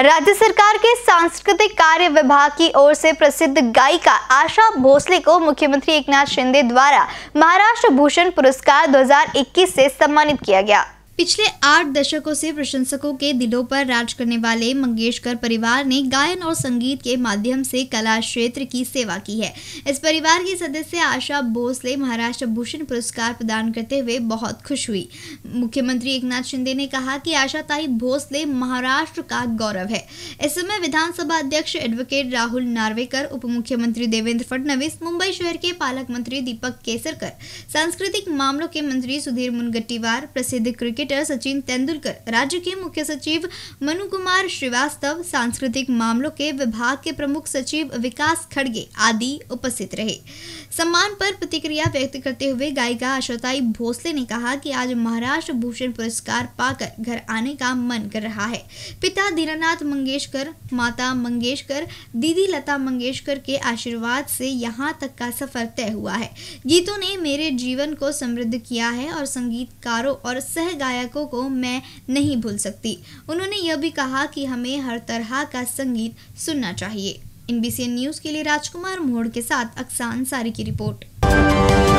राज्य सरकार के सांस्कृतिक कार्य विभाग की ओर से प्रसिद्ध गायिका आशा भोसले को मुख्यमंत्री एकनाथ शिंदे द्वारा महाराष्ट्र भूषण पुरस्कार 2021 से सम्मानित किया गया पिछले आठ दशकों से प्रशंसकों के दिलों पर राज करने वाले मंगेशकर परिवार ने गायन और संगीत के माध्यम से कला क्षेत्र की सेवा की है इस परिवार की सदस्य आशा भोसले महाराष्ट्र भूषण पुरस्कार प्रदान करते हुए बहुत खुश हुई मुख्यमंत्री एकनाथ शिंदे ने कहा कि आशाताई भोसले महाराष्ट्र का गौरव है इस समय विधानसभा अध्यक्ष एडवोकेट राहुल नार्वेकर उप मुख्यमंत्री देवेंद्र फडणवीस मुंबई शहर के पालक मंत्री दीपक केसरकर सांस्कृतिक मामलों के मंत्री सुधीर मुनगट्टीवार प्रसिद्ध क्रिकेट क्रिकेटर सचिन तेंदुलकर राज्य के मुख्य सचिव मनु कुमार श्रीवास्तव सांस्कृतिक मामलों के विभाग के प्रमुख सचिव विकास खड़गे आदि उपस्थित रहे सम्मान पर प्रतिक्रिया व्यक्त करते हुए गायिका आशाताई भोसले ने कहा कि आज महाराष्ट्र भूषण पुरस्कार पाकर घर आने का मन कर रहा है पिता दीनानाथ मंगेशकर माता मंगेशकर दीदी लता मंगेशकर के आशीर्वाद से यहाँ तक का सफर तय हुआ है गीतों ने मेरे जीवन को समृद्ध किया है और संगीतकारों और सह गायक गायकों को मैं नहीं भूल सकती उन्होंने यह भी कहा कि हमें हर तरह का संगीत सुनना चाहिए एन न्यूज़ के लिए राजकुमार मोड़ के साथ अक्सान सारी की रिपोर्ट